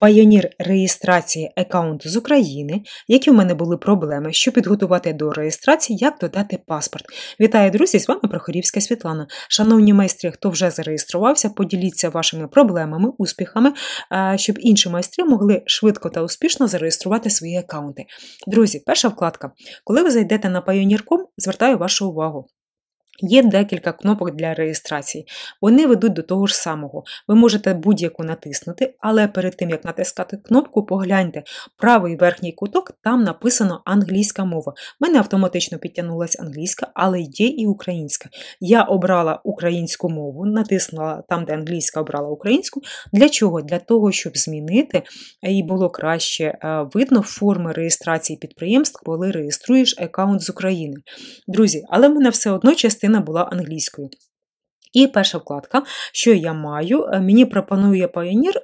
Пайонір реєстрації аккаунту з України, які в мене були проблеми, що підготувати до реєстрації, як додати паспорт. Вітаю, друзі! З вами Прохорівська Світлана. Шановні майстри, хто вже зареєструвався, поділіться вашими проблемами, успіхами, щоб інші майстри могли швидко та успішно зареєструвати свої аккаунти. Друзі, перша вкладка. Коли ви зайдете на Payoneer.com, звертаю вашу увагу. Є декілька кнопок для реєстрації. Вони ведуть до того ж самого. Ви можете будь-яку натиснути, але перед тим, як натискати кнопку, погляньте, правий верхній куток, там написано англійська мова. В мене автоматично підтягнулася англійська, але є і українська. Я обрала українську мову, натиснула там, де англійська обрала українську. Для чого? Для того, щоб змінити е, і було краще е, видно форми реєстрації підприємств, коли реєструєш аккаунт з України. Друзі, але в мене все одно частина частина була англійською. І перша вкладка, що я маю, е, мені пропонує Pioneer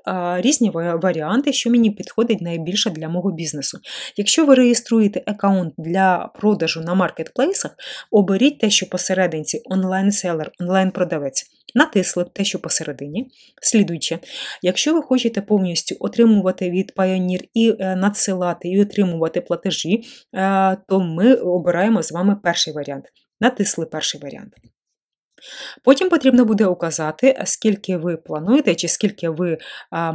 різні варіанти, що мені підходить найбільше для мого бізнесу. Якщо ви реєструєте аккаунт для продажу на маркетплейсах, оберіть те, що посерединці онлайн-селер, онлайн-продавець. Натисли те, що посередині. Слідуюче, якщо ви хочете повністю отримувати від Pioneer і е, надсилати, і отримувати платежі, е, то ми обираємо з вами перший варіант натисли перший варіант. Потім потрібно буде указати, е, скільки ви плануєте чи скільки ви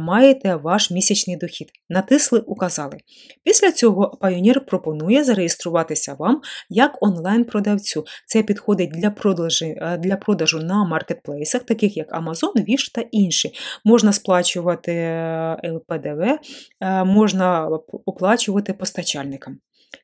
маєте ваш місячний дохід. Натисли Указали. Після цього Pioneer пропонує зареєструватися вам як онлайн-продавцю. Це підходить для продажу, е, для продажу на маркетплейсах, таких як Amazon, Wish та інші. Можна сплачувати ПДВ, е, можна оплачувати постачальникам.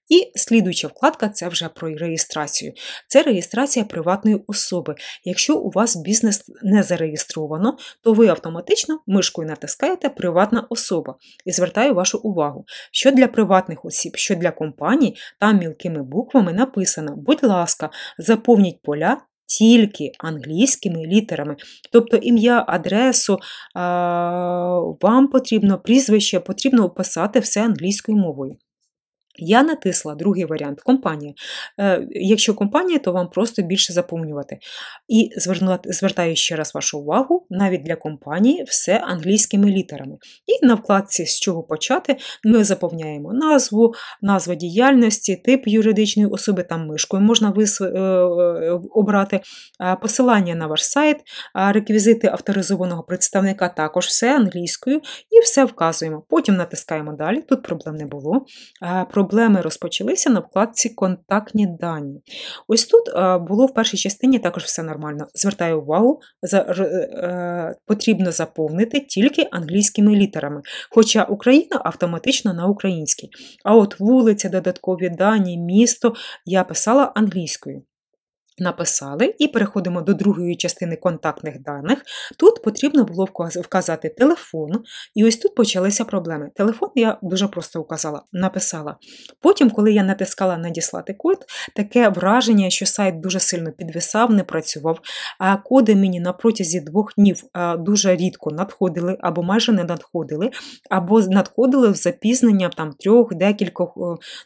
І слідуюча вкладка це вже про реєстрацію. Це реєстрація приватної особи. Якщо у вас бізнес не зареєстровано, то ви автоматично мишкою натискаєте Приватна особа і звертаю вашу увагу, що для приватних осіб, що для компаній, там мілкими буквами написано: будь ласка, заповніть поля. Тільки англійськими літерами, тобто ім'я, адресу, вам потрібно прізвище, потрібно описати все англійською мовою. Я натисла другий варіант компанія. Е, якщо компанія, то вам просто більше заповнювати. І звертаю ще раз вашу увагу, навіть для компанії все англійськими літерами. І на вкладці, з чого почати, ми заповняємо назву, назва діяльності, тип юридичної особи, там мишкою можна е, е, обрати посилання на ваш сайт, реквізити авторизованого представника, також все англійською, і все вказуємо. Потім натискаємо далі, тут проблем не було проблеми розпочалися на вкладці Контактні дані. Ось тут е, було в першій частині також все нормально. Звертаю увагу, е, е, потрібно заповнити тільки англійськими літерами, хоча Україна автоматично на українській. А от вулиця, додаткові дані, місто я писала англійською. Написали і переходимо до другої частини контактних даних. Тут потрібно було вказати телефон, і ось тут почалися проблеми. Телефон я дуже просто вказала, написала. Потім, коли я натискала надіслати код, таке враження, що сайт дуже сильно підвисав, не працював. А коди мені на протязі двох днів дуже рідко надходили, або майже не надходили, або надходили в запізнення там трьох, декількох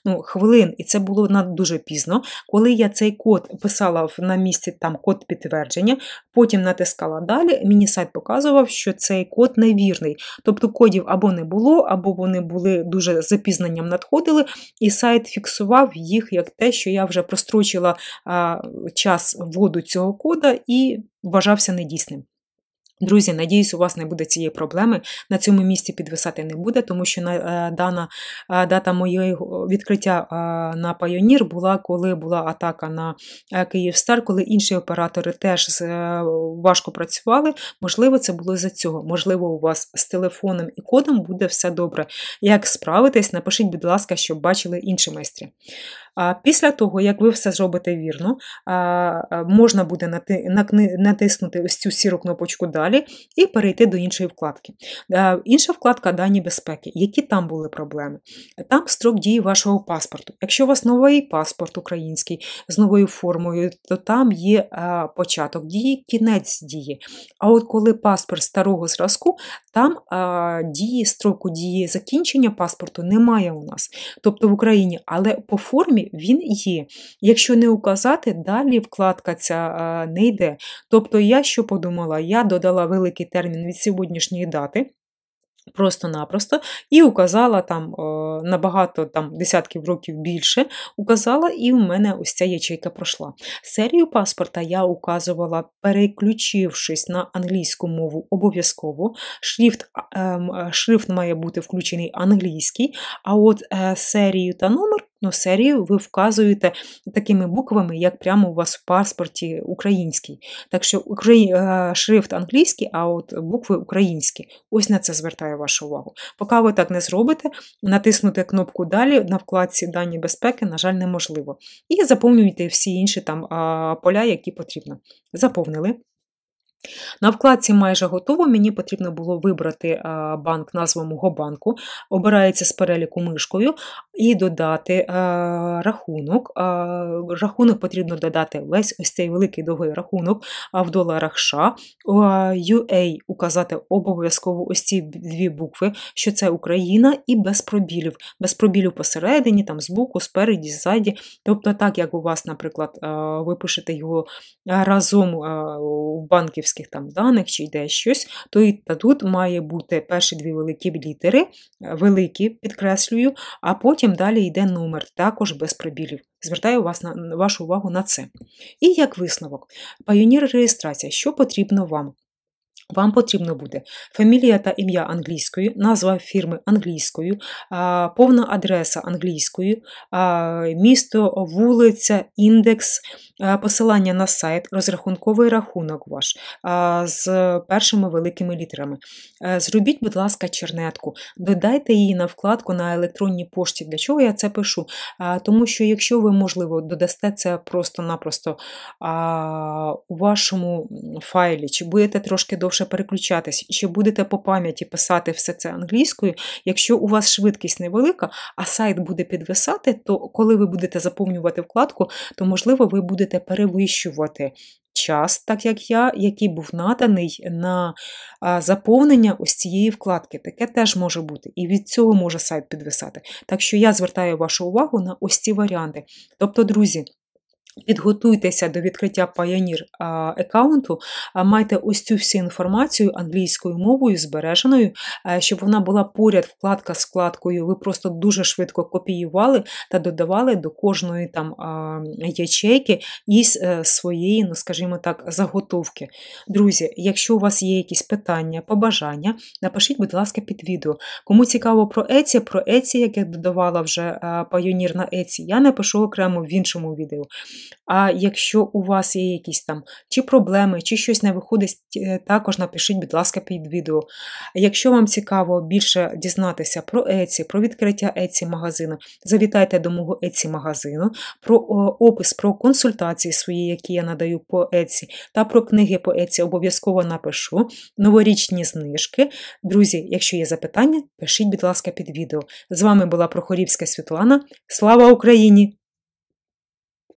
ну, хвилин. І це було дуже пізно. Коли я цей код писала на місці там код підтвердження, потім натискала далі. Мені сайт показував, що цей код невірний. Тобто кодів або не було, або вони були дуже запізнанням надходили, і сайт фіксував їх як те, що я вже прострочила час вводу цього кода і вважався недійсним. Друзі, надіюсь, у вас не буде цієї проблеми. На цьому місці підвисати не буде, тому що е, дана е, дата моєї відкриття е, на Пайонір була, коли була атака на Київстар, коли інші оператори теж важко працювали. Можливо, це було за цього. Можливо, у вас з телефоном і кодом буде все добре. Як справитись, напишіть, будь ласка, щоб бачили інші майстри. Після того, як ви все зробите вірно, можна буде натиснути ось цю сіру кнопочку далі і перейти до іншої вкладки. Інша вкладка дані безпеки, які там були проблеми. Там строк дії вашого паспорту. Якщо у вас новий паспорт український з новою формою, то там є початок дії, кінець дії. А от коли паспорт старого зразку, там дії, строку дії закінчення паспорту немає у нас. Тобто в Україні, але по формі він є. Якщо не указати, далі вкладка ця не йде. Тобто, я що подумала, я додала великий термін від сьогоднішньої дати. Просто-напросто, і указала там набагато там десятків років більше, указала, і в мене ось ця ячейка пройшла. Серію паспорта я указувала, переключившись на англійську мову обов'язково. Шрифт ем, шрифт має бути включений англійський, а от е, серію та номер ну, серію ви вказуєте такими буквами, як прямо у вас в паспорті український. Так що е, шрифт англійський, а от букви українські. Ось на це звертаю вашу увагу. Поки ви так не зробите, натиснути кнопку Далі на вкладці дані безпеки, на жаль, неможливо. І заповнюйте всі інші там поля, які потрібно. Заповнили. На вкладці майже готово, мені потрібно було вибрати банк, назву мого банку, обирається з переліку мишкою і додати рахунок. Рахунок потрібно додати весь ось цей великий довгий рахунок в доларах США. UA указати обов'язково ось ці дві букви, що це Україна, і без пробілів. Без пробілів посередині, там збоку, спереді, ззаді. Тобто, так як у вас, наприклад, ви пишете його разом в банківській банківських там даних чи йде щось, то і тут має бути перші дві великі літери, е, великі, підкреслюю, а потім далі йде номер, також без прибілів. Звертаю вас на вашу увагу на це. І як висновок, пайонір реєстрація, що потрібно вам? Вам потрібно буде фамілія та ім'я англійською, назва фірми англійською, повна адреса англійською, місто, вулиця, індекс, посилання на сайт, розрахунковий рахунок ваш з першими великими літерами. Е, зробіть, будь ласка, чернетку, додайте її на вкладку на електронній пошті. Для чого я це пишу? Тому що, якщо ви, можливо, додасте це просто-напросто у вашому файлі, чи будете трошки довше довше переключатись, чи будете по пам'яті писати все це англійською. Якщо у вас швидкість невелика, а сайт буде підвисати, то коли ви будете заповнювати вкладку, то можливо ви будете перевищувати. Час, так як я, який був наданий на заповнення ось цієї вкладки. Таке теж може бути. І від цього може сайт підвисати. Так що я звертаю вашу увагу на ось ці варіанти. Тобто, друзі, Підготуйтеся до відкриття Pioneer аккаунту, майте ось цю всю інформацію англійською мовою збереженою, щоб вона була поряд вкладка з вкладкою. Ви просто дуже швидко копіювали та додавали до кожної там ячейки із е, своєї, ну скажімо так, заготовки. Друзі, якщо у вас є якісь питання, побажання, напишіть, будь ласка, під відео. Кому цікаво про Еці, про Еці, як я додавала вже Pioneer на Еці, я напишу окремо в іншому відео. А якщо у вас є якісь там чи проблеми, чи щось не виходить, е, також напишіть, будь ласка, під відео. Якщо вам цікаво більше дізнатися про Еці, про відкриття Еці магазину, завітайте до мого Еці магазину, про опис, про консультації свої, які я надаю по Еці, та про книги по Еці обов'язково напишу. Новорічні знижки. Друзі, якщо є запитання, пишіть, будь ласка, під відео. З вами була Прохорівська Світлана. Слава Україні!